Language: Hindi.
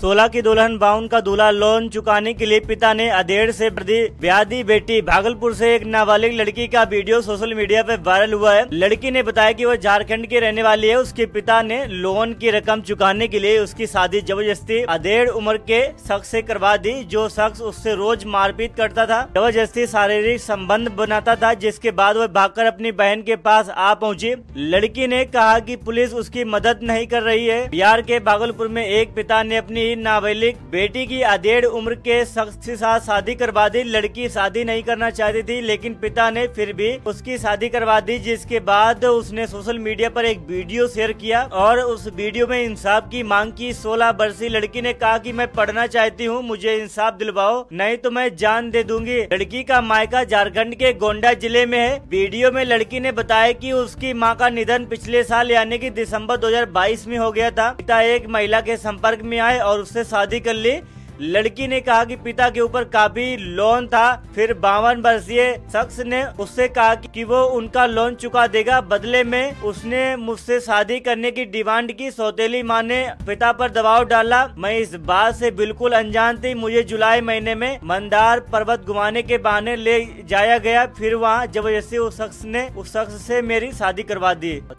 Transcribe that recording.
सोलह की दुल्हन बाउन का दूल्हा लोन चुकाने के लिए पिता ने अधेड़ से व्याधि बेटी भागलपुर से एक नाबालिग लड़की का वीडियो सोशल मीडिया पर वायरल हुआ है लड़की ने बताया कि वह झारखंड की रहने वाली है उसके पिता ने लोन की रकम चुकाने के लिए उसकी शादी जबरदस्ती अधेड़ उम्र के शख्स ऐसी करवा दी जो शख्स उससे रोज मारपीट करता था जबरदस्ती शारीरिक संबंध बनाता था जिसके बाद वह भागकर अपनी बहन के पास आ पहुँची लड़की ने कहा की पुलिस उसकी मदद नहीं कर रही है बिहार के भागलपुर में एक पिता ने अपनी की नाबालिग बेटी की अधेड़ उम्र के शख्स के साथ शादी करवा दी लड़की शादी नहीं करना चाहती थी लेकिन पिता ने फिर भी उसकी शादी करवा दी जिसके बाद उसने सोशल मीडिया पर एक वीडियो शेयर किया और उस वीडियो में इंसाफ की मांग की सोलह वर्षीय लड़की ने कहा की मैं पढ़ना चाहती हूँ मुझे इंसाफ दिलवाओ नहीं तो मैं जान दे दूंगी लड़की का मायका झारखण्ड के गोंडा जिले में है वीडियो में लड़की ने बताया की उसकी माँ का निधन पिछले साल यानी की दिसम्बर दो में हो गया था पिता एक महिला के संपर्क में आए और और उससे शादी कर ली लड़की ने कहा कि पिता के ऊपर काफी लोन था फिर बावन वर्षीय शख्स ने उससे कहा कि वो उनका लोन चुका देगा बदले में उसने मुझसे शादी करने की डिमांड की सौतेली माँ ने पिता पर दबाव डाला मैं इस बात से बिल्कुल अनजान थी मुझे जुलाई महीने में मंदार पर्वत घुमाने के बहाने ले जाया गया फिर वहाँ जबरदस्ती उस शख्स ने उस शख्स ऐसी मेरी शादी करवा दी